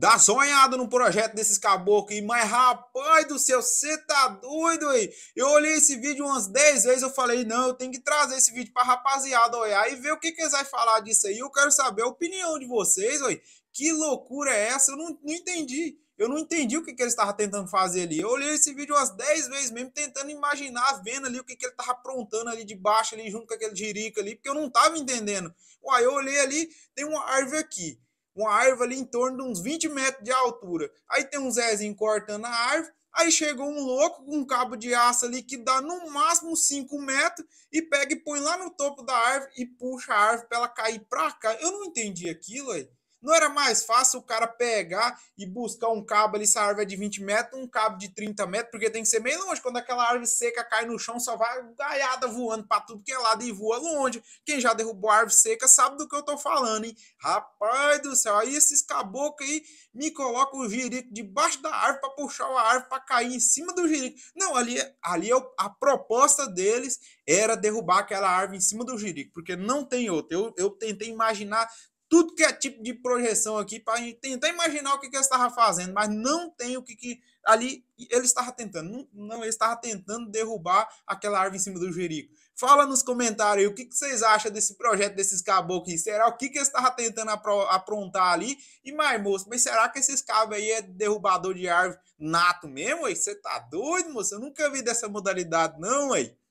Dá sonhada num projeto desses caboclos aí, mas rapaz do céu, você tá doido aí? Eu olhei esse vídeo umas 10 vezes, eu falei, não, eu tenho que trazer esse vídeo pra rapaziada olhar e ver o que, que eles vão falar disso aí. Eu quero saber a opinião de vocês, oi. Que loucura é essa? Eu não, não entendi. Eu não entendi o que, que ele estava tentando fazer ali. Eu olhei esse vídeo umas 10 vezes mesmo, tentando imaginar, vendo ali o que, que ele tava aprontando ali de baixo, ali junto com aquele jirico ali, porque eu não tava entendendo. Uai, eu olhei ali, tem uma árvore aqui uma árvore ali em torno de uns 20 metros de altura. Aí tem um Zezinho cortando a árvore, aí chegou um louco com um cabo de aço ali que dá no máximo 5 metros e pega e põe lá no topo da árvore e puxa a árvore para ela cair para cá. Eu não entendi aquilo aí. Não era mais fácil o cara pegar e buscar um cabo ali, essa árvore é de 20 metros, um cabo de 30 metros, porque tem que ser meio longe. Quando aquela árvore seca cai no chão, só vai gaiada voando para tudo que é lado e voa longe. Quem já derrubou a árvore seca sabe do que eu tô falando, hein? Rapaz do céu, aí esses caboclos aí me colocam o jirico debaixo da árvore para puxar a árvore para cair em cima do jirico. Não, ali, é, ali eu, é a proposta deles era derrubar aquela árvore em cima do jirico, porque não tem outra. Eu, eu tentei imaginar tudo que é tipo de projeção aqui para a gente tentar imaginar o que, que ele estava fazendo, mas não tem o que, que ali ele estava tentando. Não, não ele estava tentando derrubar aquela árvore em cima do Jerico. Fala nos comentários aí o que, que vocês acham desse projeto desses caboclos. Será o que, que ele estava tentando apro aprontar ali? E mais, moço, mas será que esses cabos aí é derrubador de árvore nato mesmo? Aí? Você tá doido, moço? Eu nunca vi dessa modalidade, não, aí.